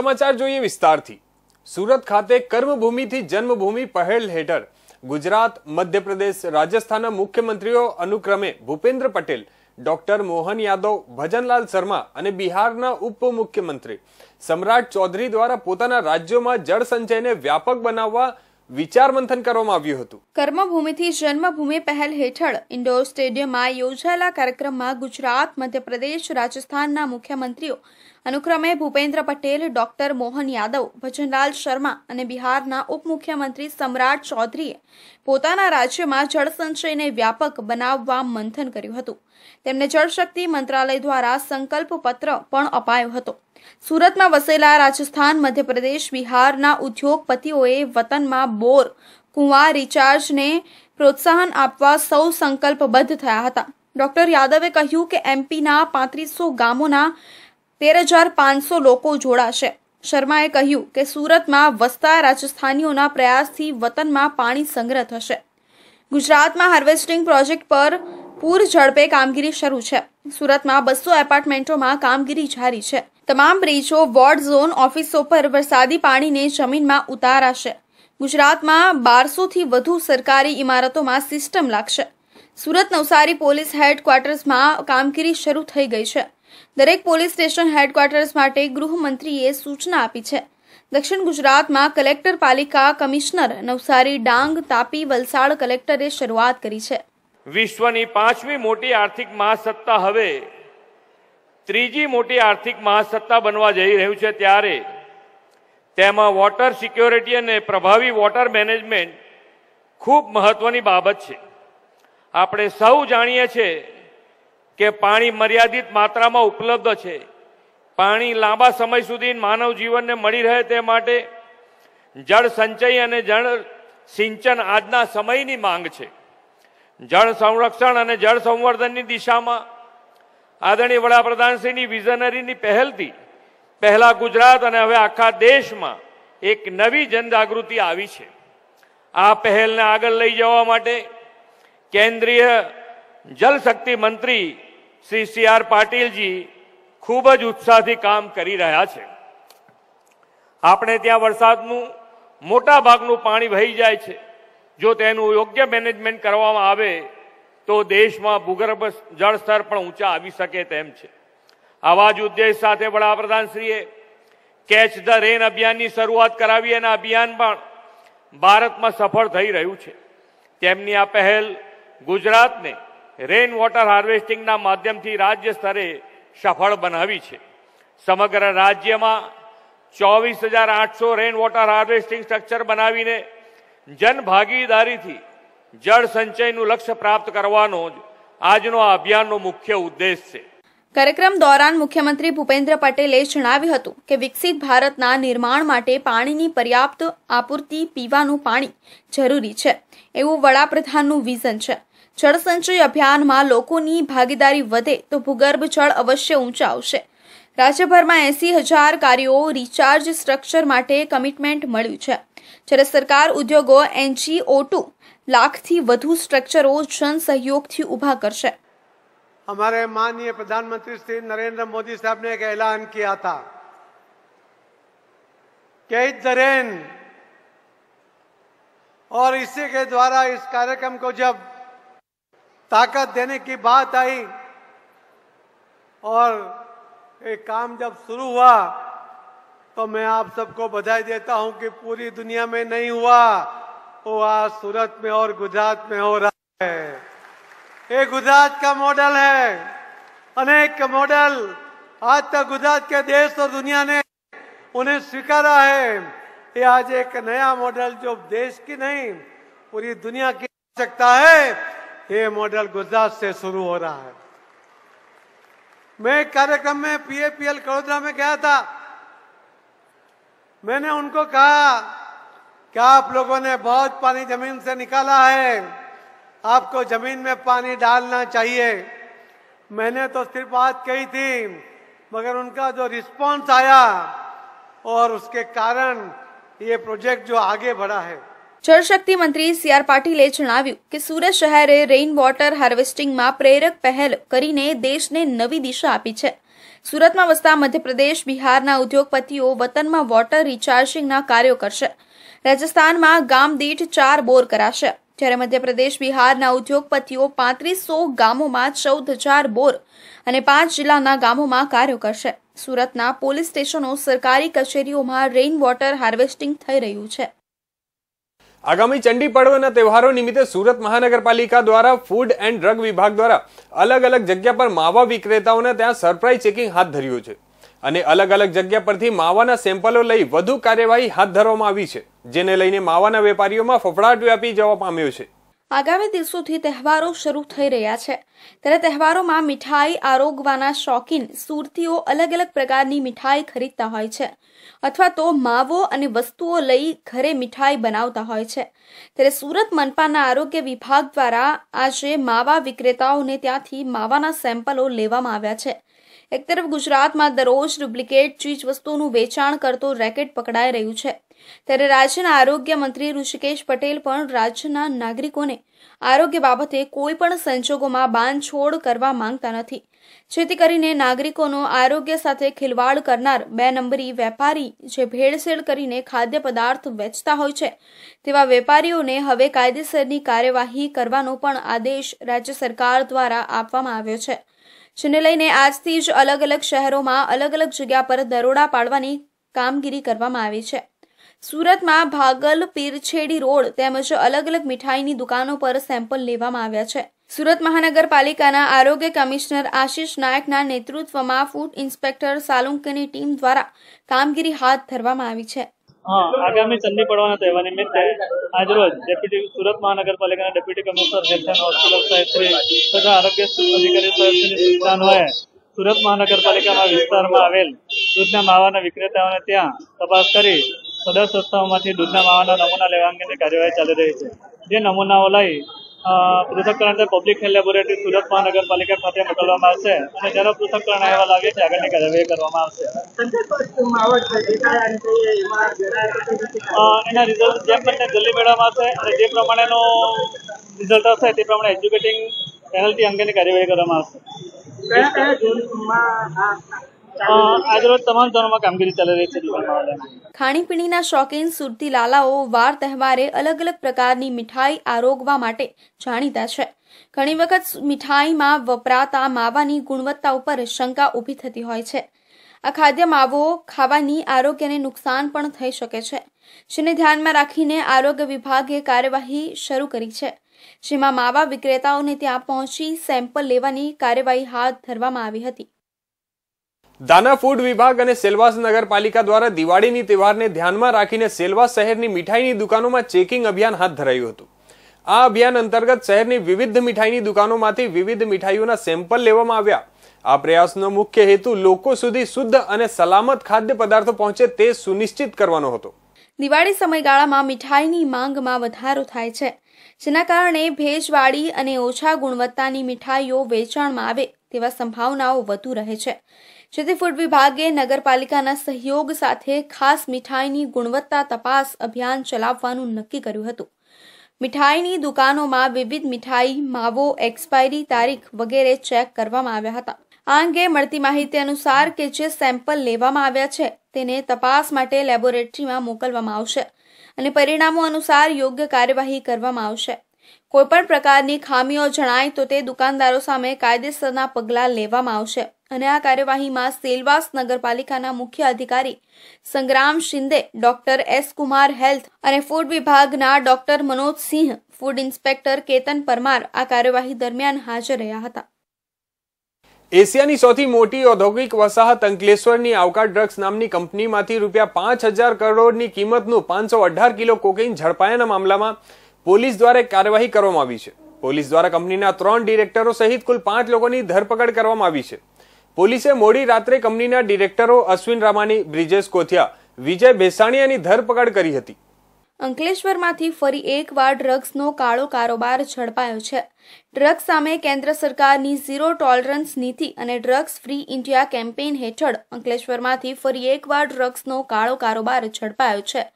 સમાચાર જોઈએ વિસ્તારથી સુરત ખાતે કર્મભૂમિથી જન્મભૂમિ પહેલ હેઠળ ગુજરાત મધ્યપ્રદેશ રાજસ્થાનના મુખ્યમંત્રીઓ અનુક્રમે ભૂપેન્દ્ર પટેલ ડોક્ટર મોહન યાદવ ભજનલાલ શર્મા અને બિહારના ઉપમુખ્યમંત્રી સમ્રાટ ચૌધરી દ્વારા પોતાના રાજ્યોમાં જળ સંચયને વ્યાપક બનાવવા વિચાર મંથન કરવામાં આવ્યું હતું કર્મભૂમિથી જન્મભૂમિ પહેલ હેઠળ ઇન્ડોર સ્ટેડિયમમાં યોજાયેલા કાર્યક્રમમાં ગુજરાત મધ્યપ્રદેશ રાજસ્થાનના મુખ્યમંત્રીઓ અનુક્રમે ભૂપેન્દ્ર પટેલ ડોક્ટર મોહન યાદવ ભજનલાલ શર્મા અને બિહારના ઉપમુખ્યમંત્રી સમ્રાટ ચૌધરીએ પોતાના રાજ્યમાં જળસંચયને વ્યાપક બનાવવા મંથન કર્યું હતું તેમને જળશક્તિ મંત્રાલય દ્વારા સંકલ્પ પત્ર પણ અપાયો હતો સુરતમાં વસેલા રાજસ્થાન મધ્યપ્રદેશ બિહારના ઉદ્યોગપતિઓએ વતનમાં બોર કુંવા રિચાર્જને પ્રોત્સાહન આપવા સૌ સંકલ્પબદ્ધ થયા હતા ડોક્ટર યાદવે કહ્યું કે એમપીના પાંત્રીસો ગામોના તેર હજાર પાંચસો લોકો જોડાશે શર્માએ કહ્યું કે સુરતમાં વસતા રાજસ્થાનીઓના પ્રયાસથી વતનમાં પાણી સંગ્રહ થશે ગુજરાતમાં હાર્વેસ્ટિંગ પ્રોજેક્ટ પર પૂર ઝડપે કામગીરી શરૂ છે સુરતમાં બસો એપાર્ટમેન્ટોમાં કામગીરી જારી છે તમામ બ્રિજો વોર્ડ ઝોન ઓફિસો પર વરસાદી પાણીને જમીનમાં ઉતારાશે ગુજરાતમાં બારસોથી વધુ સરકારી ઇમારતોમાં સિસ્ટમ લાગશે સુરત નવસારી પોલીસ હેડક્વાર્ટર્સમાં કામગીરી શરૂ થઈ ગઈ છે દરેક પોલીસ સ્ટેશન હેડક્વાર્ટર્સ માટે ગૃહમંત્રીએ સૂચના આપી છે દક્ષિણ ગુજરાતમાં કલેક્ટર પાલિકા કમિશનર નવસારી ડાંગ તાપી વલસાડ કલેક્ટરે શરૂઆત કરી છે વિશ્વની પાંચમી મોટી આર્થિક મહાસત્તા હવે ત્રીજી મોટી આર્થિક મહાસત્તા બનવા જઈ રહ્યું છે ત્યારે તેમાં વોટર સિક્યોરિટી અને પ્રભાવી વોટર મેનેજમેન્ટ ખૂબ મહત્વની બાબત છે આપણે સૌ જાણીએ છીએ કે પાણી મર્યાદિત માત્રામાં ઉપલબ્ધ છે પાણી લાંબા સમય સુધી માનવ જીવનને મળી રહે તે માટે જળ સંચય અને જળ સિંચન આજના સમયની માંગ છે જળ સંરક્ષણ અને જળ સંવર્ધનની દિશામાં આદરણીય વડાપ્રધાનશ્રીની વિઝનરીની પહેલથી પહેલા ગુજરાત અને હવે આખા દેશમાં એક નવી જનજાગૃતિ આવી છે આ પહેલને આગળ લઈ જવા માટે કેન્દ્રીય જલશક્તિ મંત્રી શ્રી સી આર પાટીલજી ખૂબ જ ઉત્સાહથી કામ કરી રહ્યા છે આપણે ત્યાં વરસાદનું મોટા ભાગનું પાણી વહી જાય છે જો તેનું યોગ્ય મેનેજમેન્ટ કરવામાં આવે તો દેશમાં ભૂગર્ભ જળસ્તર પણ ઊંચા આવી શકે તેમ છે આવા જ ઉદ્દેશ સાથે વડાપ્રધાનશ્રીએ કેચ ધ રેન અભિયાનની શરૂઆત કરાવી અને અભિયાન પણ ભારતમાં સફળ થઈ રહ્યું છે તેમની આ પહેલ ગુજરાતને રેઇન વોટર હાર્વેસ્ટિંગના માધ્યમથી રાજ્ય સ્તરે સફળ બનાવી છે સમગ્ર રાજ્યમાં ચોવીસ હજાર આઠસો રેઇન વોટર હાર્વેસ્ટિંગ સ્ટ્રક્ચર બનાવીને જનભાગીદારીથી જળ સંચયનું લક્ષ્ય પ્રાપ્ત કરવાનો જ આજનો આ અભિયાનનો મુખ્ય ઉદ્દેશ છે કાર્યક્રમ દોરાન મુખ્યમંત્રી ભૂપેન્દ્ર પટેલે જણાવ્યું હતું કે વિકસિત ભારતના નિર્માણ માટે પાણીની પર્યાપ્ત આપૂર્તિ પીવાનું પાણી જરૂરી છે એવું વડાપ્રધાનનું વિઝન છે છડ સંચય અભિયાનમાં લોકોની ભાગીદારી વધે તો ભૂગર્ભ છળ અવશ્ય ઊંચા આવશે રાજ્યભરમાં 80000 કાર્યો રિચાર્જ સ્ટ્રક્ચર માટે કમિટમેન્ટ મળ્યું છે સર સરકાર ઉદ્યોગો NCO2 લાખથી વધુ સ્ટ્રક્ચરઓ સં સહયોગથી ઊભા કરશે અમારા માનનીય પ્રધાનમંત્રી શ્રી નરેન્દ્ર મોદી સાહેબે એક اعلان किया था કે ધરેન અને इसके द्वारा इस कार्यक्रम को जब ताकत देने की बात आई और ये काम जब शुरू हुआ तो मैं आप सबको बधाई देता हूं कि पूरी दुनिया में नहीं हुआ वो तो आज सूरत में और गुजरात में हो रहा है ये गुजरात का मॉडल है अनेक मॉडल आज तक गुजरात के देश और दुनिया ने उन्हें स्वीकारा है ये आज एक नया मॉडल जो देश की नहीं पूरी दुनिया की आवश्यकता है ये मॉडल गुजरात से शुरू हो रहा है मैं एक कार्यक्रम में पीएपीएल कड़ोदरा में गया था मैंने उनको कहा क्या आप लोगों ने बहुत पानी जमीन से निकाला है आपको जमीन में पानी डालना चाहिए मैंने तो सिर्फ बात कही थी मगर उनका जो रिस्पांस आया और उसके कारण ये प्रोजेक्ट जो आगे बढ़ा है જળશક્તિ મંત્રી સી આર પાટીલે જણાવ્યું કે સુરત શહેરે રેઇન વોટર હાર્વેસ્ટિંગમાં પ્રેરક પહેલ કરીને દેશને નવી દિશા આપી છે સુરતમાં વસતા મધ્યપ્રદેશ બિહારના ઉદ્યોગપતિઓ વતનમાં વોટર રિચાર્જિંગના કાર્યો કરશે રાજસ્થાનમાં ગામ દીઠ ચાર બોર કરાશે જ્યારે મધ્યપ્રદેશ બિહારના ઉદ્યોગપતિઓ પાંત્રીસો ગામોમાં ચૌદ હજાર બોર અને પાંચ જિલ્લાના ગામોમાં કાર્યો કરશે સુરતના પોલીસ સ્ટેશનો સરકારી કચેરીઓમાં રેઇન વોટર હાર્વેસ્ટિંગ થઈ રહ્યું છે આગામી ચંડી પડવાના તહેવારો નિમિત્તે સુરત મહાનગરપાલિકા દ્વારા ફૂડ એન્ડ ડ્રગ વિભાગ દ્વારા અલગ અલગ જગ્યા પર માવા વિક્રેતાઓને ત્યાં સરપ્રાઇઝ ચેકિંગ હાથ ધર્યું છે અને અલગ અલગ જગ્યા પરથી માવાના સેમ્પલો લઈ વધુ કાર્યવાહી હાથ ધરવામાં આવી છે જેને લઈને માવાના વેપારીઓમાં ફફડાટ વ્યાપી જવા પામ્યો છે આગામી દિવસોથી તહેવારો શરૂ થઈ રહ્યા છે ત્યારે તહેવારોમાં મીઠાઈ આરોગવાના શોખીન સુરતીઓ અલગ અલગ પ્રકારની મીઠાઈ ખરીદતા હોય છે અથવા તો માવો અને વસ્તુઓ લઈ ઘરે મીઠાઈ બનાવતા હોય છે ત્યારે સુરત મનપાના આરોગ્ય વિભાગ દ્વારા આજે માવા વિક્રેતાઓને ત્યાંથી માવાના સેમ્પલો લેવામાં આવ્યા છે એક તરફ ગુજરાતમાં દરરોજ ડુપ્લિકેટ ચીજ વસ્તુઓનું વેચાણ કરતો રેકેટ પકડાઈ રહ્યું છે ત્યારે રાજ્યના આરોગ્ય મંત્રી ઋષિકેશ પટેલ પણ રાજ્યના નાગરિકોને આરોગ્ય બાબતે કોઈ પણ સંજોગોમાં બાંધછોડ કરવા માંગતા નથી જેથી કરીને નાગરિકોનો આરોગ્ય સાથે ખિલવાડ કરનાર બે નંબરી વેપારી જે ભેળસેળ કરીને ખાદ્ય પદાર્થ વેચતા હોય છે તેવા વેપારીઓને હવે કાયદેસરની કાર્યવાહી કરવાનો પણ આદેશ રાજ્ય સરકાર દ્વારા આપવામાં આવ્યો છે જેને લઈને આજથી જ અલગ અલગ શહેરોમાં અલગ અલગ જગ્યા પર દરોડા પાડવાની કામગીરી કરવામાં આવી છે સુરતમાં ભાગલ પીરછેડી રોડ તેમજ અલગ અલગ મીઠાઈની દુકાનો પર સેમ્પલ લેવામાં આવ્યા છે સુરત મહાનગરપાલિકાના આરોગ્ય કમિશનર આશિષ નાયકના નેતૃત્વમાં ફૂડ ઇન્સ્પેક્ટર સાલુંકની ટીમ દ્વારા કામગીરી હાથ ધરવામાં આવી છે આગામી ચંદી પડવાના તહેવાર નિમિત્તે આજરોજ ડેપ્યુટી સુરત મહાનગરપાલિકાના ડેપ્યુટી કમિશનર હોસ્પિટલ સાહેબશ્રી તથા આરોગ્ય અધિકારી સાહેબશ્રીની સૂચનાન્વયે સુરત મહાનગરપાલિકાના વિસ્તારમાં આવેલ દૂધના માવાના વિક્રેતાઓને ત્યાં તપાસ કરી સદર સંસ્થાઓમાંથી દૂધના માવાના નમૂના લેવા અંગેની કાર્યવાહી ચાલી રહી છે જે નમૂનાઓ લઈ પૃથ્થકરણ પબ્લિક હેલ્થ લેબોરેટરી સુરત મહાનગરપાલિકા ખાતે મોકલવામાં આવશે અને તેનો પૃથ્થકરણ અહેવાલ આવે છે આગળની કાર્યવાહી કરવામાં આવશે એના રિઝલ્ટ જે પ્રમાણે જલ્દી મેળવવામાં આવશે અને જે પ્રમાણેનું રિઝલ્ટ હશે તે પ્રમાણે એજ્યુકેટિંગ પેનલ્ટી અંગેની કાર્યવાહી કરવામાં આવશે ખાણીપીણીના શોખીન સુરતી લાલાઓ વાર તહેવારે અલગ અલગ પ્રકારની મીઠાઈ આરોગવા માટે જાણીતા છે ઘણી વખત મીઠાઈમાં વપરાતા માવાની ગુણવત્તા ઉપર શંકા ઊભી થતી હોય છે આ ખાદ્ય માવો ખાવાની આરોગ્યને નુકસાન પણ થઈ શકે છે જેને ધ્યાનમાં રાખીને આરોગ્ય વિભાગે કાર્યવાહી શરૂ કરી છે જેમાં માવા વિક્રેતાઓને ત્યાં પહોંચી સેમ્પલ લેવાની કાર્યવાહી હાથ ધરવામાં આવી હતી દાના ફૂડ વિભાગ અને સેલવાસ નગરપાલિકા દ્વારા દિવાળીની તહેવારને ધ્યાનમાં રાખીને સેલવાસ શહેરની મીઠાઈની દુકાનોમાં ચેકિંગ અભિયાન હાથ ધરાયું હતું આ અભિયાન અંતર્ગત શહેરની વિવિધ મીઠાઈની દુકાનોમાંથી વિવિધ મીઠાઈઓના સેમ્પલ લેવામાં આવ્યા આ પ્રયાસનો મુખ્ય હેતુ લોકો સુધી શુદ્ધ અને સલામત ખાદ્ય પદાર્થો પહોંચે તે સુનિશ્ચિત કરવાનો હતો દિવાળી સમયગાળામાં મીઠાઈની માંગમાં વધારો થાય છે જેના કારણે ભેજવાળી અને ઓછા ગુણવત્તાની મીઠાઈઓ વેચાણમાં આવે તેવા સંભાવનાઓ વધુ રહે છે જેથી ફૂડ વિભાગે નગરપાલિકાના સહયોગ સાથે ખાસ મીઠાઈની ગુણવત્તા તપાસ અભિયાન ચલાવવાનું નક્કી કર્યું હતું મીઠાઈની દુકાનોમાં વિવિધ મીઠાઈ માવો એક્સપાયરી તારીખ વગેરે ચેક કરવામાં આવ્યા હતા આ અંગે મળતી માહિતી અનુસાર કે જે સેમ્પલ લેવામાં આવ્યા છે તેને તપાસ માટે લેબોરેટરીમાં મોકલવામાં આવશે અને પરિણામો અનુસાર યોગ્ય કાર્યવાહી કરવામાં આવશે કોઈપણ પ્રકારની ખામીઓ જણાય તો તે દુકાનદારો સામે કાયદેસરના પગલાં લેવામાં આવશે અને આ કાર્યવાહીમાં સેલવાસ નગરપાલિકાના મુખ્ય અધિકારી Sangram Shinde doctor S Kumar health અને ફૂડ વિભાગના doctor Manoj Singh food inspector Ketan Parmar આ કાર્યવાહી દરમિયાન હાજર રહ્યા હતા એશિયાની સૌથી મોટી ઔદ્યોગિક વસાહત અંકલેશ્વરની આવકાર ડ્રગ્સ નામની કંપનીમાંથી રૂપિયા પાંચ હજાર કરોડની કિંમતનું પાંચસો અઢાર કિલો કોકેઇન ઝડપાયાના મામલામાં પોલીસ દ્વારા કાર્યવાહી કરવામાં આવી છે પોલીસ દ્વારા કંપનીના ત્રણ ડિરેક્ટરો સહિત કુલ પાંચ લોકોની ધરપકડ કરવામાં આવી છે પોલીસે મોડી રાત્રે કંપનીના ડિરેક્ટરો અશ્વિન રામાની બ્રિજેશ કોથિયા વિજય ભેસાણીયાની ધરપકડ કરી હતી અંકલેશ્વરમાંથી ફરી એકવાર ડ્રગ્સનો કાળો કારોબાર ઝડપાયો છે ડ્રગ્સ સામે કેન્દ્ર સરકારની ઝીરો ટોલરન્સ નીતિ અને ડ્રગ્સ ફ્રી ઇન્ડિયા કેમ્પેઇન હેઠળ અંકલેશ્વરમાંથી ફરી એકવાર ડ્રગ્સનો કાળો કારોબાર ઝડપાયો છે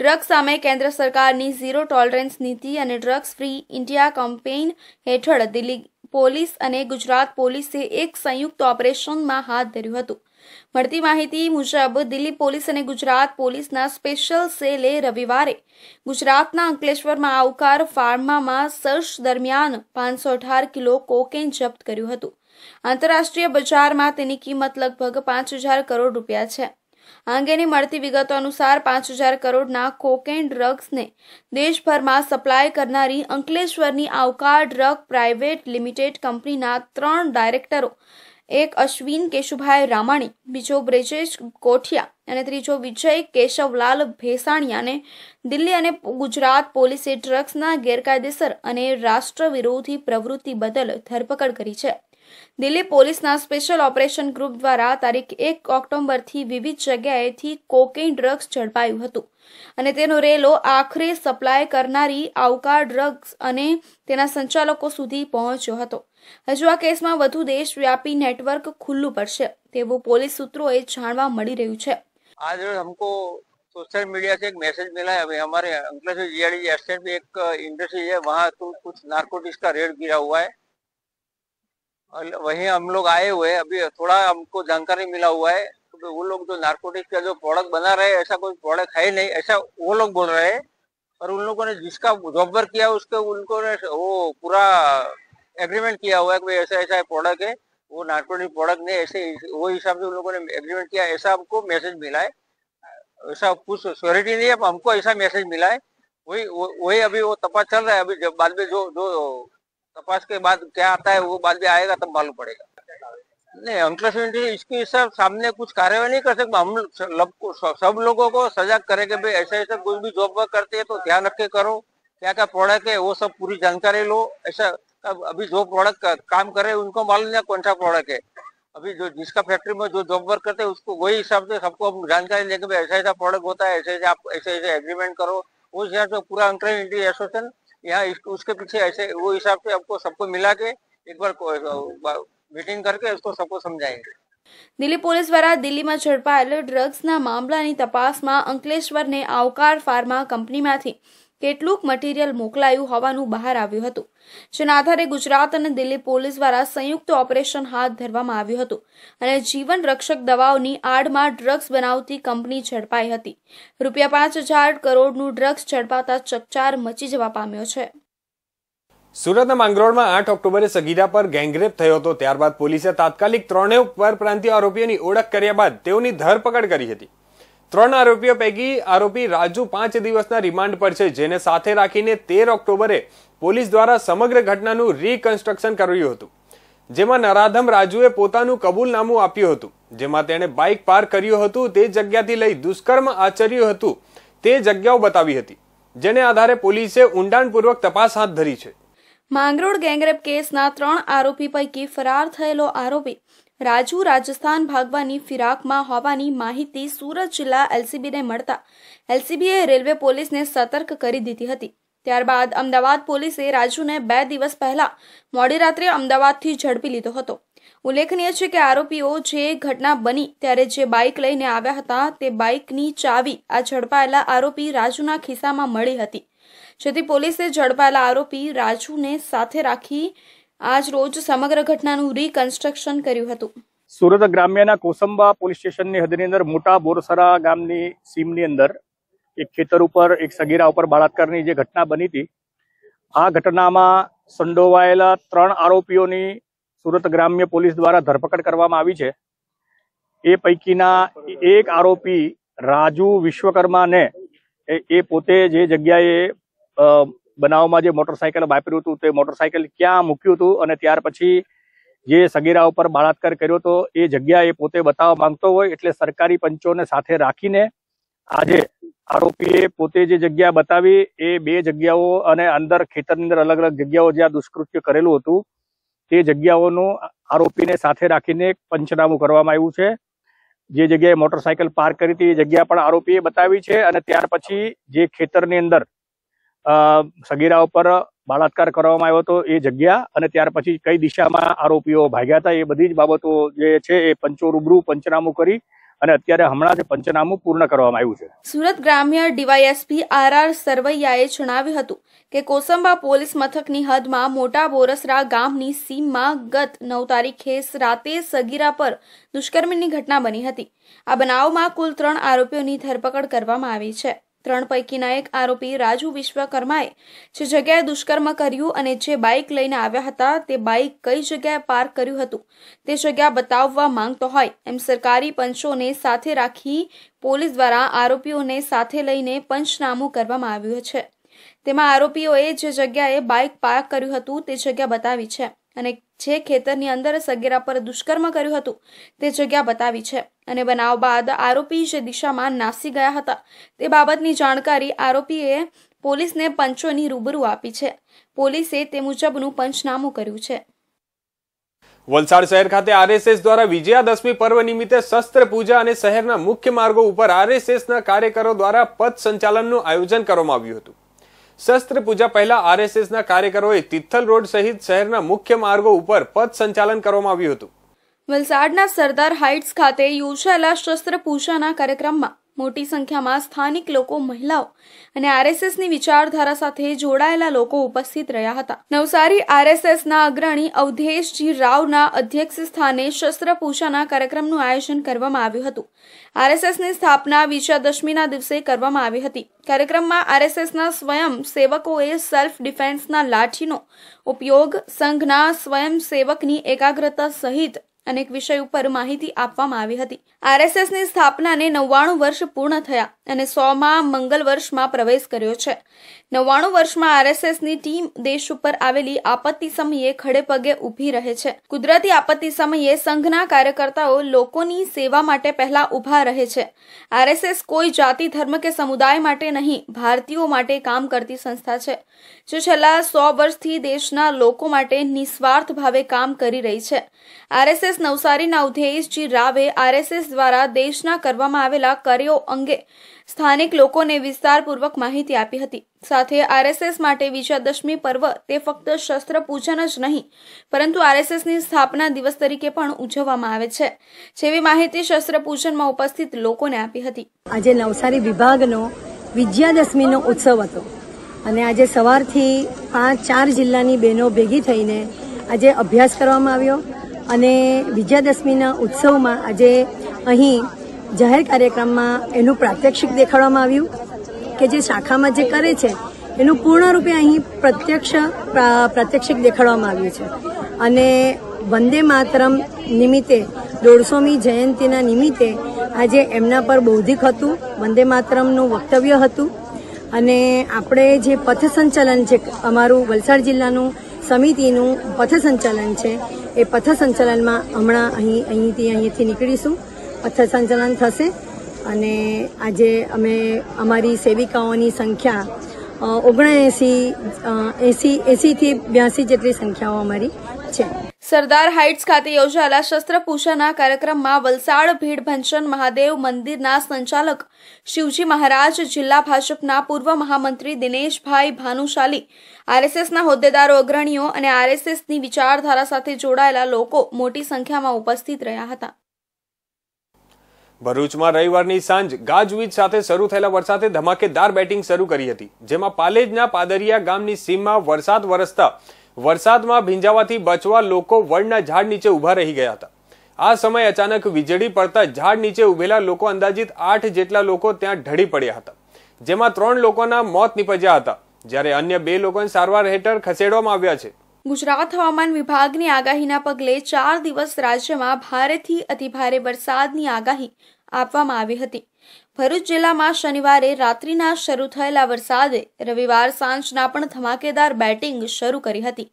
ડ્રગ્સ સામે કેન્દ્ર સરકારની ઝીરો ટોલરન્સ નીતિ અને ડ્રગ્સ ફ્રી ઇન્ડિયા કેમ્પેઇન હેઠળ દિલ્હી પોલીસ અને ગુજરાત પોલીસે એક સંયુક્ત ઓપરેશનમાં હાથ ધર્યું હતું મળતી માહિતી મુજબ દિલ્હી પોલીસ અને ગુજરાત પોલીસના સ્પેશિયલ સેલે રવિવારે ગુજરાતના અંકલેશ્વરમાં આવકાર ફાર્મામાં સર્ચ દરમિયાન પાંચસો અઢાર કિલો કોકેન જપ્ત કર્યું હતું આંતરરાષ્ટ્રીય બજારમાં તેની કિંમત લગભગ પાંચ હજાર કરોડ રૂપિયા છે આ અંગેની મળતી વિગતો અનુસાર પાંચ હજાર કરોડના કોકેન ડ્રગ્સને દેશભરમાં સપ્લાય કરનારી અંકલેશ્વરની આવકાર ડ્રગ પ્રાઇવેટ લિમિટેડ કંપનીના ત્રણ ડાયરેક્ટરો એક અશ્વિન કેશુભાઈ રામાણી બીજો બ્રેજેશ કોઠિયા અને ત્રીજો વિજય કેશવલાલ ભેસાણિયાને દિલ્હી અને ગુજરાત પોલીસે ડ્રગ્સના ગેરકાયદેસર અને રાષ્ટ્ર વિરોધી પ્રવૃત્તિ બદલ ધરપકડ કરી છે દિલ્હી પોલીસના સ્પેશિયલ ઓપરેશન ગ્રુપ દ્વારા તારીખ એક ઓક્ટોબરથી વિવિધ જગ્યાએથી કોકેઇન ડ્રગ્સ ઝડપાયું હતું અને તેનો રેલો આખરે સપ્લાય કરનારી આવકાર ડ્રગ્સ અને તેના સંચાલકો સુધી પહોંચ્યો હતો હજુ આ કેસમાં વધુ દેશવ્યાપી નેટવર્ક ખુલ્લું પડશે તેવું પોલીસ સૂત્રોએ જાણવા મળી રહ્યું છે આજે हमको सोशल मीडिया से एक मैसेज मिला है अभी हमारे अंकलेश्वर जीआरडी एस्टेट में एक इंडस्ट्री है वहाँ तो कुछ नार्कोटिक्स का वही हम लोग आए हुए अभी थोड़ा हमको जानकारी मिला हुआ है तो वो लोग जो नार्कोटिक का जो प्रोडक्ट बना रहे ऐसा कोई प्रोडक्ट है नहीं ऐसा वो लोग बोल रहे हैं और उन लोगों ने जिसका जॉब वर्क किया उसके उनको ने वो पूरा एग्रीमेंट किया हुआ है कि ऐसा ऐसा प्रोडक्ट है वो नार्कोटिक प्रोडक्ट ने ऐसे वो हिसाब से उन लोगों ने एग्रीमेंट किया ऐसा हमको मैसेज मिला है ऐसा कुछ श्योरिटी नहीं है हमको ऐसा मैसेज मिला है वही वही अभी वो तपास चल रहा है अभी जब बाद में जो जो तपास के बाद क्या आता है वो बाद में आएगा तब मालूम पड़ेगा नहीं अंकलेशमेंट इसके हिसाब सामने कुछ कार्यवाही नहीं कर सकते हम लब सब लोगों को सजग करेंगे भाई ऐसा ऐसा कोई भी जॉब वर्क करते हैं तो ध्यान रख के करो क्या क्या प्रोडक्ट है वो सब पूरी जानकारी लो ऐसा अभी जो प्रोडक्ट का, काम करे उनको मालूम है कौन सा प्रोडक्ट है अभी जो जिसका फैक्ट्री में जो जॉब वर्क करते हैं उसको वही हिसाब से सबको हम जानकारी लेंगे भाई ऐसा ऐसा प्रोडक्ट होता है ऐसे ऐसे आप ऐसे ऐसे एग्रीमेंट करो उस हिसाब से पूरा अंकलेशमेंट एसोसिएशन यहाँ उसके पीछे ऐसे वो हिसाब से आपको सबको मिला के एक बार मीटिंग करके उसको सबको સમજાય દિલ્હી પોલીસ દ્વારા દિલ્હીમાં ઝડપાયેલ ડ્રગ્સના મામલાની તપાસમાં અંકલેશ્વરને આવકાર ફાર્મા કંપનીમાંથી કેટલુંક મટીરીયલ મોકલાયું હોવાનું બહાર આવ્યું હતું જેના આધારે ગુજરાત અને દિલ્હી પોલીસ દ્વારા સંયુક્ત ઓપરેશન હાથ ધરવામાં આવ્યું હતું અને જીવન રક્ષક દવાઓની આડમાં ડ્રગ્સ બનાવતી કંપની ઝડપાઈ હતી રૂપિયા પાંચ હજાર કરોડનું ડ્રગ્સ ઝડપાતા ચકચાર મચી જવા પામ્યો છે સુરતના માંગરોળમાં આઠ ઓક્ટોબરે સગીરા પર ગેંગરેપ થયો હતો ત્યારબાદ પોલીસે તાત્કાલિક ત્રણેય પરપ્રાંતીય આરોપીઓની ઓળખ કર્યા બાદ તેઓની ધરપકડ કરી હતી ત્રણ આરોપીઓ પૈકી આરોપી રાજુ પાંચ દિવસના રિમાન્ડ પર છે જેને સાથે રાખીને તેર ઓક્ટોબરે પોલીસ દ્વારા સમગ્ર ઘટનાનું રીકન્સ્ટ્રક્શન કર્યું હતું જેમાં નરાધમ રાજુએ પોતાનું કબૂલનામું આપ્યું હતું જેમાં તેણે બાઇક પાર કર્યું હતું તે જગ્યાથી લઈ દુષ્કર્મ આચર્યું હતું તે જગ્યાઓ બતાવી હતી જેને આધારે પોલીસે ઊંડાણપૂર્વક તપાસ હાથ ધરી છે માંગરોળ ગેંગરેપ કેસના ત્રણ આરોપી પૈકી ફરાર થયેલો આરોપી રાજુ રાજસ્થાન ભાગવાની ફિરાકમાં હોવાની માહિતી સુરત જિલ્લા એલસીબીને મળતા એલસીબીએ રેલવે પોલીસને સતર્ક કરી દીધી હતી ત્યારબાદ અમદાવાદ પોલીસે રાજુને બે દિવસ પહેલા મોડી રાત્રે અમદાવાદથી ઝડપી લીધો હતો ઉલ્લેખનીય છે કે આરોપીઓ જે ઘટના બની ત્યારે જે બાઇક લઈને આવ્યા હતા તે બાઇકની ચાવી આ ઝડપાયેલા આરોપી રાજુના ખિસ્સામાં મળી હતી જેથી પોલીસે ઝડપાયેલા આરોપી રાજુને સાથે રાખી આજ રોજ સમગ્ર ઘટનાનું રીકન્સ્ટ્રક્શન કર્યું હતું સુરત ગ્રામ્યના કોસંબા પોલીસ સ્ટેશનની હદની અંદર મોટા બોરસરા ગામની સીમની અંદર એક ખેતર ઉપર એક સગીરા ઉપર બળાત્કારની જે ઘટના બની હતી આ ઘટનામાં સંડોવાયેલા ત્રણ આરોપીઓની સુરત ગ્રામ્ય પોલીસ દ્વારા ધરપકડ કરવામાં આવી છે એ પૈકીના એક આરોપી રાજુ વિશ્વકર્માને એ પોતે જે જગ્યાએ બનાવમાં જે મોટરસાયકલ વાપર્યું હતું તે મોટરસાયકલ ક્યાં મૂક્યું હતું અને ત્યાર પછી જે સગીરા ઉપર બળાત્કાર કર્યો હતો એ જગ્યા એ પોતે બતાવવા માંગતો હોય એટલે સરકારી પંચોને સાથે રાખીને આજે આરોપીએ પોતે જે જગ્યા બતાવી એ બે જગ્યાઓ અને અંદર ખેતરની અંદર અલગ અલગ જગ્યાઓ જ્યાં દુષ્કૃત્ય કરેલું હતું તે જગ્યાઓનું આરોપીને સાથે રાખીને પંચનામું કરવામાં આવ્યું છે જે જગ્યાએ મોટરસાયકલ પાર્ક કરી હતી એ જગ્યા પણ આરોપીએ બતાવી છે અને ત્યાર પછી જે ખેતરની અંદર સગીરા ઉપર બળાત્કાર કરવામાં આવ્યો હતો એ જગ્યા અને ત્યાર પછી કઈ દિશામાં આરોપીઓ ભાગ્યા હતા એ બધી જ બાબતો જે છે એ પંચો રૂબરૂ પંચનામું કરી અને અત્યારે હમણાં જ પંચનામું પૂર્ણ કરવામાં આવ્યું છે સુરત ગ્રામ્ય ડીવાયએસપી આર આર સરવૈયાએ જણાવ્યું હતું કે કોસંબા પોલીસ મથકની હદમાં મોટા બોરસરા ગામની સીમમાં ગત નવ તારીખે રાતે સગીરા પર દુષ્કર્મની ઘટના બની હતી આ બનાવમાં કુલ ત્રણ આરોપીઓની ધરપકડ કરવામાં આવી છે ત્રણ પૈકીના એક આરોપી રાજુ વિશ્વકર્માએ જે જગ્યાએ દુષ્કર્મ કર્યું અને જે બાઇક લઈને આવ્યા હતા તે બાઇક કઈ જગ્યાએ પાર્ક કર્યું હતું તે જગ્યા બતાવવા માંગતો હોય એમ સરકારી પંચોને સાથે રાખી પોલીસ દ્વારા આરોપીઓને સાથે લઈને પંચનામું કરવામાં આવ્યું છે તેમાં આરોપીઓએ જે જગ્યાએ બાઇક પાર્ક કર્યું હતું તે જગ્યા બતાવી છે અને જે ખેતરની અંદર સગેરા પર દુષ્કર્મ કર્યું હતું તે જગ્યા બતાવી છે અને બનાવ બાદ આરોપી જે દિશામાં નાસી ગયા હતા તે બાબતની જાણકારી આરોપીએ પોલીસને પંચોની રૂબરૂ આપી છે પોલીસે તે મુજબનું પંચનામું કર્યું છે વલસાડ શહેર ખાતે આરએસએસ દ્વારા વિજયાદશમી પર્વ નિમિત્તે શસ્ત્ર પૂજા અને શહેરના મુખ્ય માર્ગો ઉપર આરએસએસના કાર્યકરો દ્વારા પથ સંચાલનનું આયોજન કરવામાં આવ્યું હતું શસ્ત્ર પૂજા પહેલા આરએસએસના કાર્યકરોએ તિથલ રોડ સહિત શહેરના મુખ્ય માર્ગો ઉપર પથ સંચાલન કરવામાં આવ્યું હતું વલસાડના સરદાર હાઇટ્સ ખાતે યોજાયેલા શસ્ત્ર પૂજાના કાર્યક્રમમાં મોટી સંખ્યામાં સ્થાનિક લોકો મહિલાઓ અને આરએસએસની વિચારધારા સાથે જોડાયેલા લોકો ઉપસ્થિત રહ્યા હતા નવસારી આરએસએસના અગ્રણી અવધેશજી રાવના અધ્યક્ષ સ્થાને શસ્ત્ર કાર્યક્રમનું આયોજન કરવામાં આવ્યું હતું આરએસએસની સ્થાપના વિજયાદશમીના દિવસે કરવામાં આવી હતી કાર્યક્રમમાં આરએસએસના સ્વયં સેવકોએ સેલ્ફ ડિફેન્સના લાઠીનો ઉપયોગ સંઘના સ્વયંસેવકની એકાગ્રતા સહિત અનેક વિષય ઉપર માહિતી આપવામાં આવી હતી આરએસએસની સ્થાપનાને નવ્વાણું વર્ષ પૂર્ણ થયા અને સોમાં મંગલ વર્ષમાં પ્રવેશ કર્યો છે નવ્વાણું વર્ષમાં આરએસએસની ટીમ દેશ ઉપર આવેલી આપત્તિ સમયે ખડે પગે ઊભી રહે છે કુદરતી આપત્તિ સમયે સંઘના કાર્યકર્તાઓ લોકોની સેવા માટે પહેલા ઊભા રહે છે આરએસએસ કોઈ જાતિ ધર્મ કે સમુદાય માટે નહીં ભારતીયો માટે કામ કરતી સંસ્થા છે જે છેલ્લા સો વર્ષથી દેશના લોકો માટે નિસ્વાર્થ ભાવે કામ કરી રહી છે આરએસએસ આરએસએસ નવસારીના અવધેશજી રાવે આરએસએસ દ્વારા દેશના કરવામાં આવેલા કર્યો અંગે સ્થાનિક લોકોને વિસ્તારપૂર્વક માહિતી આપી હતી સાથે આરએસએસ માટે વિજયાદશમી પર્વ તે ફક્ત શસ્ત્ર પૂજન જ નહીં પરંતુ આરએસએસની સ્થાપના દિવસ તરીકે પણ ઉજવવામાં આવે છે જેવી માહિતી શસ્ત્ર પૂજનમાં ઉપસ્થિત લોકોને આપી હતી આજે નવસારી વિભાગનો વિજયાદશમીનો ઉત્સવ હતો અને આજે સવારથી પાંચ ચાર જિલ્લાની બહેનો ભેગી થઈને આજે અભ્યાસ કરવામાં આવ્યો અને વિજયાદશમીના ઉત્સવમાં આજે અહીં જાહેર કાર્યક્રમમાં એનું પ્રાત્યક્ષિક દેખાડવામાં આવ્યું કે જે શાખામાં જે કરે છે એનું પૂર્ણરૂપે અહીં પ્રત્યક્ષ પ્રાત્યક્ષિક દેખાડવામાં આવ્યું છે અને વંદે માતરમ નિમિત્તે દોઢસોમી જયંતિના નિમિત્તે આજે એમના પર બૌદ્ધિક હતું વંદે માતરમનું વક્તવ્ય હતું અને આપણે જે પથ સંચલન છે અમારું વલસાડ જિલ્લાનું સમિતિનું પથસંચાલન છે એ પથસંચાલનમાં હમણાં અહીં અહીંથી અહીંથી નીકળીશું પથસંચાલન થશે અને આજે અમે અમારી સેવિકાઓની સંખ્યા ઓગણએંસી એંસી એંસીથી બ્યાસી જેટલી સંખ્યાઓ અમારી છે સરદાર હાઇટ્સ ખાતે યોજાયેલા શસ્ત્ર કાર્યક્રમમાં વલસાડ ભીડ ભંશન મહાદેવ મંદિરના સંચાલક શિવજી મહારાજ જિલ્લા ભાજપના પૂર્વ મહામંત્રી દિનેશભાઈ ભાનુશાલી આરએસએસના હોદ્દેદારો અગ્રણીઓ અને આરએસએસની વિચારધારા સાથે જોડાયેલા લોકો મોટી સંખ્યામાં ઉપસ્થિત રહ્યા હતા ભરૂચમાં રવિવારની સાંજ ગાજવીજ સાથે શરૂ થયેલા વરસાદે ધમાકેદાર બેટિંગ શરૂ કરી હતી જેમાં પાલેજના પાદરિયા ગામની સીમમાં વરસાદ વરસતા વરસાદમાં ભીંજાવાથી બચવા લોકો વડના ઝાડ નીચે ઊભા રહી ગયા હતા આ સમયે અચાનક વીજળી પડતા ઝાડ નીચે ઉભેલા લોકો અંદાજિત આઠ જેટલા લોકો ત્યાં ઢળી પડ્યા હતા જેમાં ત્રણ લોકોના મોત નીપજ્યા હતા જ્યારે અન્ય બે લોકોને સારવાર હેઠળ ખસેડવામાં આવ્યા છે ગુજરાત હવામાન વિભાગની આગાહીના પગલે ચાર દિવસ રાજ્યમાં ભારેથી અતિભારે વરસાદની આગાહી આપવામાં આવી હતી ભરૂચ જિલ્લામાં શનિવારે રાત્રિના શરૂ થયેલા વરસાદે રવિવાર સાંજના પણ ધમાકેદાર બેટિંગ શરૂ કરી હતી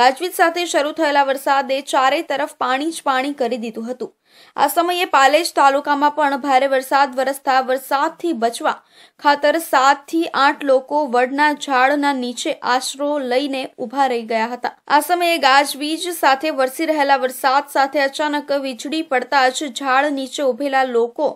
ગાજવીજ સાથે શરૂ થયેલા વરસાદે ચારે તરફ પાણી જ પાણી કરી દીધું હતું આ સમયે પાલેજ તાલુકામાં પણ ભારે વરસાદ વરસતા વરસાદથી બચવા ખાતર સાતથી આઠ લોકો વડના ઝાડના નીચે આશરો લઈને ઊભા રહી ગયા હતા આ સમયે ગાજવીજ સાથે વરસી રહેલા વરસાદ સાથે અચાનક વીજળી પડતા જ ઝાડ નીચે ઉભેલા લોકો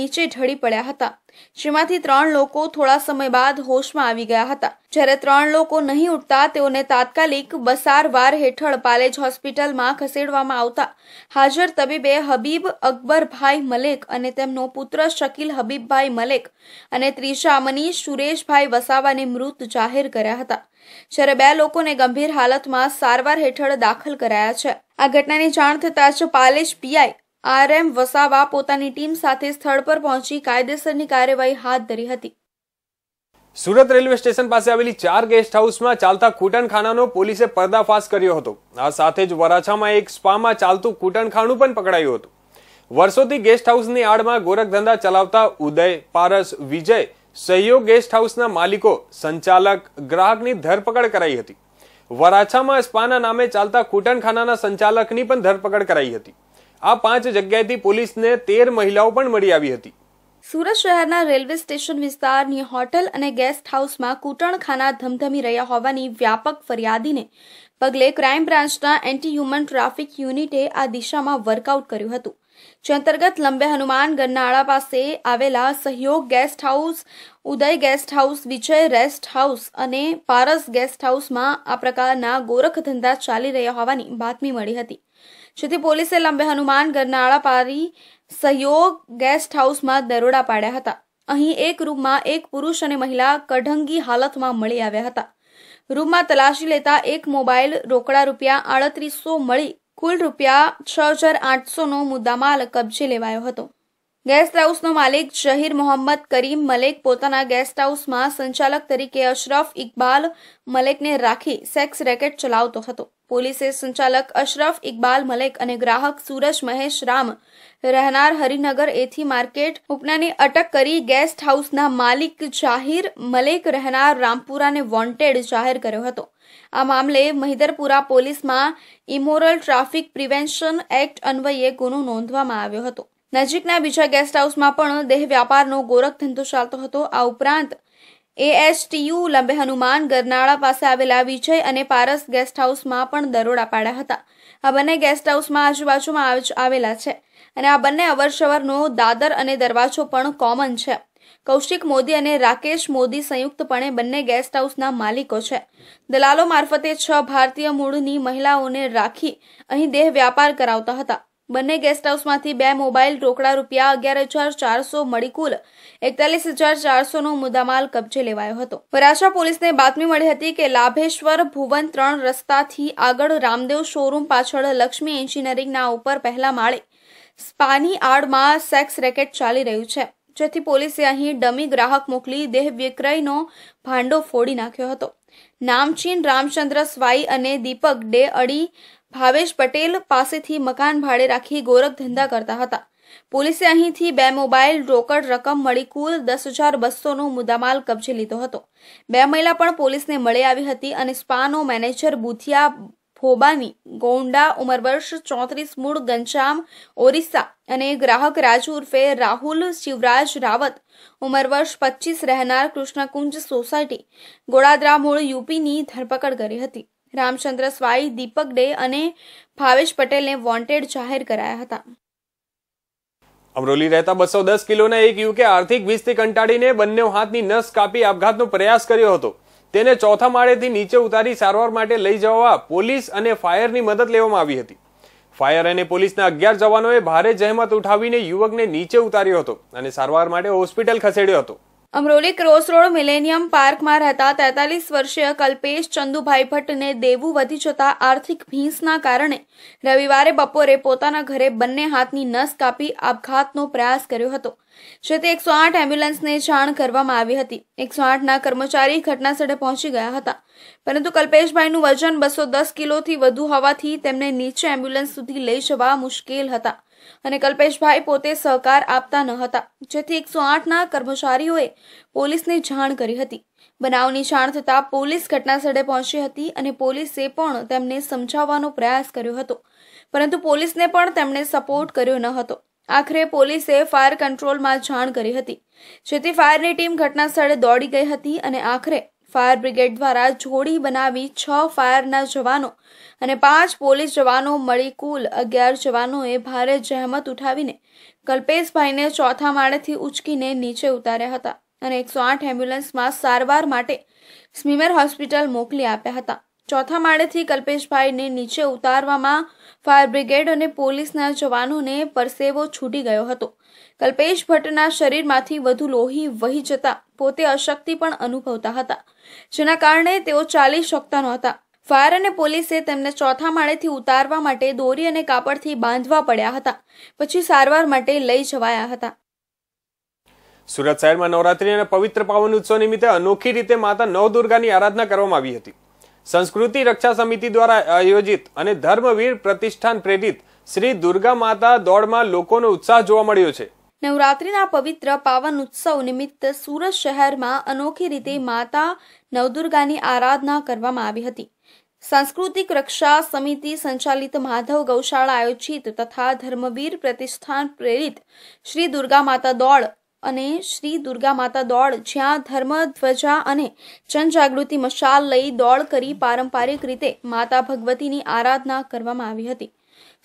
નીચે ઢળી ઢળી પડ્યા હતા જેમાંથી ત્રણ લોકો થોડા સમય બાદ હોશમાં આવી ગયા હતા જ્યારે ત્રણ લોકો નહીં ઉઠતા તેઓને તાત્કાલિક બસારવાર હેઠળ પાલેજ હોસ્પિટલમાં ખસેડવામાં આવતા હાજર તબીબે હબીબ અકબરભાઈ મલેક અને તેમનો પુત્ર શકીલ હબીબભાઈ મલેક અને ત્રીજા મનીષ સુરેશભાઈ વસાવાને મૃત જાહેર કર્યા હતા જ્યારે બે લોકોને ગંભીર હાલતમાં સારવાર હેઠળ દાખલ કરાયા છે આ ઘટનાની જાણ થતાં જ પાલેજ પીઆઈ આરએમ વસાવા પોતાની ટીમ સાથે સ્થળ પર પહોંચી કાયદેસરની કાર્યવાહી હાથ ધરી હતી સુરત રેલવે સ્ટેશન પાસે આવેલી ચાર ગેસ્ટ હાઉસમાં ચાલતા કૂટનખાનાનો પોલીસે પર્દાફાશ કર્યો હતો આ સાથે જ વરાછામાં એક સ્પામાં ચાલતું કૂટનખાનું પણ પકડાયું હતું વર્ષોથી ગેસ્ટ હાઉસની આડમાં ગોરખધંધા ચલાવતા ઉદય પારસ વિજય સહયોગ ગેસ્ટ હાઉસના માલિકો સંચાલક ગ્રાહકની ધરપકડ કરાઈ હતી વરાછામાં સ્પાના નામે ચાલતા કૂટનખાનાના સંચાલકની પણ ધરપકડ કરાઈ હતી આ પાંચ જગ્યાએથી પોલીસને તેર મહિલાઓ પણ મળી આવી હતી સુરત શહેરના રેલવે સ્ટેશન વિસ્તારની હોટલ અને ગેસ્ટ હાઉસમાં કૂટણખાના ધમધમી રહ્યા હોવાની વ્યાપક ફરિયાદીને પગલે ક્રાઇમ બ્રાન્ચના એન્ટી હ્યુમન ટ્રાફિક યુનિટે આ દિશામાં વર્કઆઉટ કર્યું હતું જે અંતર્ગત લંબે હનુમાન ગરનાળા પાસે આવેલા Sahyog guest house Uday guest house Vijay rest house અને પારસ ગેસ્ટ હાઉસમાં આ પ્રકારના ગોરખધંધા ચાલી રહ્યા હોવાની બાતમી મળી હતી જેથી પોલીસે લાંબે હનુમાન ગરનાળા પારી સહયોગ ગેસ્ટ હાઉસમાં દરોડા પાડ્યા હતા અહીં એક રૂમમાં એક પુરુષ અને મહિલા કઢંગી હાલતમાં મળી આવ્યા હતા રૂમમાં તલાશી લેતા એક મોબાઈલ રોકડા રૂપિયા આડત્રીસો મળી કુલ રૂપિયા છ હજાર આઠસોનો મુદ્દામાલ કબજે લેવાયો હતો ગેસ્ટ હાઉસનો માલિક જહીર મોહમ્મદ કરીમ મલેક પોતાના ગેસ્ટ હાઉસમાં સંચાલક તરીકે અશરફ ઇકબાલ મલેકને રાખી સેક્સ રેકેટ ચલાવતો હતો પોલીસે સંચાલક અશરફ ઇકબાલ મલેક અને ગ્રાહક સુરજ મહેશ રામ રહેનાર હરિનગર એથી માર્કેટ ઉપનાની અટક કરી ગેસ્ટ હાઉસના માલિક જાહિર મલેક રહેનાર રામપુરાને વોન્ટેડ જાહેર કર્યો હતો આ મામલે મહિદરપુરા પોલીસમાં ઇમોરલ ટ્રાફિક પ્રિવેન્શન એક્ટ અન્વયે ગુનો નોંધવામાં આવ્યો હતો નજીકના બીજા ગેસ્ટ હાઉસમાં પણ દેહ વ્યાપારનો ગોરખ ધંધો ચાલતો હતો આ ઉપરાંત એએસટીયુ લંબે હનુમાન ગરનાળા પાસે આવેલા વિજય અને પારસ ગેસ્ટ હાઉસમાં પણ દરોડા પાડ્યા હતા આ બંને ગેસ્ટ હાઉસમાં આજુબાજુમાં આવેલા છે અને આ બંને અવરસવરનો દાદર અને દરવાજો પણ કોમન છે કૌશિક મોદી અને રાકેશ મોદી સંયુક્તપણે બંને ગેસ્ટ હાઉસના માલિકો છે દલાલો મારફતે છ ભારતીય મૂળની મહિલાઓને રાખી અહીં દેહ વ્યાપાર કરાવતા હતા બંને ગેસ્ટ હાઉસમાંથી બે મોબાઈલ રોકડા રૂપિયા અગિયાર હજાર ચારસો મળી કુલ એકતાલીસ હજાર ચારસો નો મુદ્દામાલ કબજે લેવાયો હતો વરાછા પોલીસને બાતમી મળી હતી કે લાભેશ્વર ભુવન ત્રણ રસ્તાથી આગળ રામદેવ શોરૂમ પાછળ લક્ષ્મી એન્જિનિયરિંગના ઉપર પહેલા માળે સ્પાની આડમાં સેક્સ રેકેટ ચાલી રહ્યું છે જેથી પોલીસે અહીં ડમી ગ્રાહક મોકલી દેહ વિક્રયનો ભાંડો ફોડી નાખ્યો હતો નામચીન રામચંદ્ર સ્વાઈ અને દીપક ડે અડી ભાવેશ પટેલ પાસેથી મકાન ભાડે રાખી ગોરખ ધંધા કરતા હતા પોલીસે અહીંથી બે મોબાઈલ રોકડ રકમ મળી કુલ દસ હજાર બસોનો મુદ્દામાલ કબજે લીધો હતો બે મહિલા પણ પોલીસને મળી આવી હતી અને સ્પાનો મેનેજર બુથિયા ફોબાની ગોંડા ઉમરવર્ષ ચોત્રીસ મૂળ ગંજામ ઓરિસ્સા અને ગ્રાહક રાજુ ઉર્ફે રાહુલ શિવરાજ રાવત ઉમરવર્ષ વર્ષ પચીસ રહેનાર કૃષ્ણકુંજ સોસાયટી ગોળાદરા મૂળ યુપીની ધરપકડ કરી હતી રામચંદ્ર સ્વાઈ દીપક ડે અને ભાવેશ પટેલને વોન્ટેડ જાહેર કરાયા હતા અમરોલી રહેતા બસો દસ કિલોના એક યુવકે આર્થિક વિસ્તી કંટાળીને બંને હાથની નસ કાપી આપઘાતનો પ્રયાસ કર્યો હતો તેને ચોથા માળેથી નીચે ઉતારી સારવાર માટે લઈ જવા પોલીસ અને ફાયરની મદદ લેવામાં આવી હતી ફાયર અને પોલીસના અગિયાર જવાનોએ ભારે જહેમત ઉઠાવીને યુવકને નીચે ઉતાર્યો હતો અને સારવાર માટે હોસ્પિટલ ખસેડ્યો હતો અમરોલી ક્રોસ રોડ મિલેનિયમ પાર્કમાં રહેતા તેતાલીસ વર્ષીય કલ્પેશ ચંદુભાઈ ભટ્ટને દેવું વધી જતા આર્થિક ભીંસના કારણે રવિવારે બપોરે પોતાના ઘરે બંને હાથની નસ કાપી આપઘાતનો પ્રયાસ કર્યો હતો જેથી એકસો આઠ એમ્બ્યુલન્સને જાણ કરવામાં આવી હતી એકસો આઠના કર્મચારી ઘટનાસ્થળે પહોંચી ગયા હતા પરંતુ કલ્પેશભાઈનું વજન બસો દસ કિલોથી વધુ હોવાથી તેમને નીચે એમ્બ્યુલન્સ સુધી લઈ જવા મુશ્કેલ હતા અને કલ્પેશભાઈ પોતે સહકાર આપતા ન હતા જેથી એકસો આઠના કર્મચારીઓએ પોલીસને જાણ કરી હતી બનાવની જાણ થતાં પોલીસ ઘટનાસ્થળે પહોંચી હતી અને પોલીસે પણ તેમને સમજાવવાનો પ્રયાસ કર્યો હતો પરંતુ પોલીસને પણ તેમણે સપોર્ટ કર્યો ન હતો આખરે પોલીસે ફાયર કંટ્રોલમાં જાણ કરી હતી જેથી ફાયરની ટીમ ઘટનાસ્થળે દોડી ગઈ હતી અને આખરે ફાયર બ્રિગેડ દ્વારા જોડી બનાવી છ ફાયરના જવાનો અને પાંચ પોલીસ જવાનો મળી કુલ અગિયાર જવાનોએ ભારે જહેમત ઉઠાવીને કલ્પેશભાઈને ચોથા માળેથી ઉચકીને નીચે ઉતાર્યા હતા અને એકસો આઠ એમ્બ્યુલન્સમાં સારવાર માટે સ્મીમેર હોસ્પિટલ મોકલી આપ્યા હતા ચોથા માળેથી કલ્પેશભાઈને નીચે ઉતારવામાં ફાયર બ્રિગેડ અને પોલીસના જવાનોને પરસેવો છૂટી ગયો હતો કલ્પેશ ભટ્ટના શરીરમાંથી વધુ લોહી વહી જતા પોતે અશક્તિ પણ અનુભવતા હતા જેના કારણે તેઓ ચાલી શકતા નહોતા ફાયર અને પોલીસે તેમને ચોથા માળેથી ઉતારવા માટે દોરી અને કાપડથી બાંધવા પડ્યા હતા પછી સારવાર માટે લઈ જવાયા હતા સુરત શહેરમાં નવરાત્રી અને પવિત્ર પાવન ઉત્સવ નિમિત્તે અનોખી રીતે માતા નવદુર્ગાની આરાધના કરવામાં આવી હતી સંસ્કૃતિ રક્ષા સમિતિ દ્વારા આયોજિત અને ધર્મવીર પ્રતિષ્ઠાન પ્રેરિત શ્રી દુર્ગા માતા દોડમાં લોકોનો ઉત્સાહ જોવા મળ્યો છે નવરાત્રિના પવિત્ર પાવન ઉત્સવ નિમિત્ત સુરત શહેરમાં અનોખી રીતે માતા નવદુર્ગાની આરાધના કરવામાં આવી હતી સાંસ્કૃતિક રક્ષા સમિતિ સંચાલિત માધવ ગૌશાળા આયોજિત તથા ધર્મવીર પ્રતિષ્ઠાન પ્રેરિત શ્રી દુર્ગા માતા દોડ અને શ્રી દુર્ગા માતા દોડ જ્યાં ધર્મ ધ્વજા અને જનજાગૃતિ મશાલ લઈ દોડ કરી પારંપારિક રીતે માતા ભગવતીની આરાધના કરવામાં આવી હતી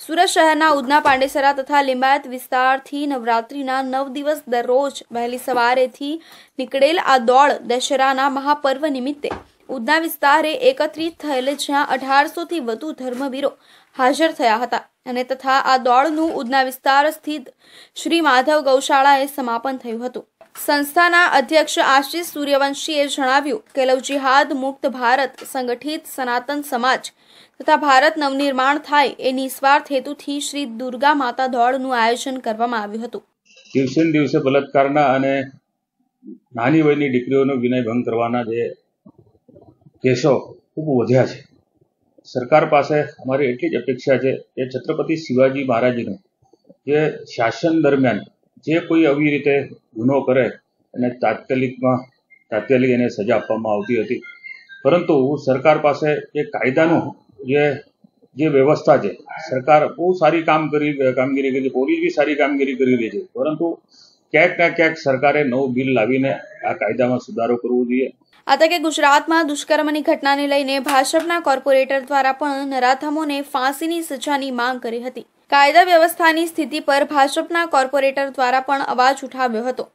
સુરત શહેરના ઉદના પાંડેસરા તથા લિંબાયત વિસ્તારથી નવરાત્રીના નવ દિવસ દરરોજ વહેલી સવારેથી નીકળેલ આ દોડ દશેરાના મહાપર્વ નિમિત્તે ઉદના વિસ્તારે એકત્રિત થયેલ જ્યાં અઢારસોથી વધુ ધર્મવીરો હાજર થયા હતા અને તથા આ દોડનું ઉદના વિસ્તાર સ્થિત શ્રી માધવ ગૌશાળાએ સમાપન થયું હતું સંસ્થાના અધ્યક્ષ આશિષ સૂર્યવંશીએ જણાવ્યું કે લવ મુક્ત ભારત સંગઠિત સનાતન સમાજ તથા ભારત નવનિર્માણ થાય એ નિસ્વાર્થ હેતુથી શ્રી દુર્ગા માતા દોડનું આયોજન કરવામાં આવ્યું હતું દિવસે દિવસે બલાત્કારના અને નાની વયની દીકરીઓનો વિનય ભંગ કરવાના જે કેસો ખૂબ વધ્યા છે સરકાર પાસે અમારી એટલી જ અપેક્ષા છે કે છત્રપતિ શિવાજી મહારાજનું જે શાસન દરમિયાન જે કોઈ આવી રીતે ગુનો કરે અને તાત્કાલિકમાં તાત્કાલિક એને સજા આપવામાં આવતી હતી પરંતુ સરકાર પાસે એ કાયદાનું જે જે વ્યવસ્થા છે સરકાર બહુ સારી કામ કરી કામગીરી કરી છે પોલીસ બી સારી કામગીરી કરી રહી છે પરંતુ ક્યાંક ને ક્યાંક સરકારે નવું બિલ લાવીને આ કાયદામાં સુધારો કરવો જોઈએ આ તકે ગુજરાતમાં દુષ્કર્મની ઘટનાને લઈને ભાજપના કોર્પોરેટર દ્વારા પણ નરાધમોને ફાંસીની સજાની માંગ કરી હતી કાયદા વ્યવસ્થાની સ્થિતિ પર ભાજપના કોર્પોરેટર દ્વારા પણ અવાજ ઉઠાવ્યો હતો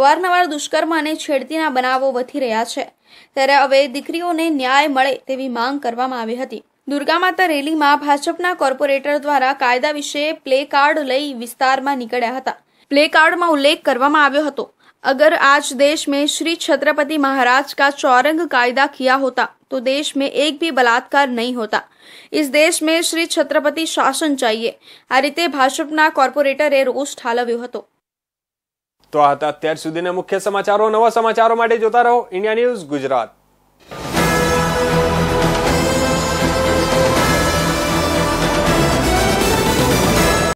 અવારનવાર દુષ્કર્મ અને છેડતીના બનાવો વધી રહ્યા છે ત્યારે હવે દીકરીઓને ન્યાય મળે તેવી માંગ કરવામાં આવી હતી દુર્ગા માતા રેલીમાં ભાજપના કોર્પોરેટર દ્વારા કાયદા વિશે પ્લે કાર્ડ લઈ વિસ્તારમાં નીકળ્યા હતા પ્લે કાર્ડમાં ઉલ્લેખ કરવામાં આવ્યો હતો અગર આજ દેશ મેં શ્રી છત્રપતિ મહારાજ કા ચોરંગ કાયદા किया હોતા તો देश में एक भी बलात्कार नहीं होता इस देश में શ્રી છત્રપતિ શાસન चाहिए આ રીતે ભાજપના કોર્પોરેટરે રોષ ઠાલવ્યો હતો તો આ હતા અત્યાર સુધીના મુખ્ય સમાચારો નવા સમાચારો માટે જોતા રહો ઇન્ડિયા ન્યૂઝ ગુજરાત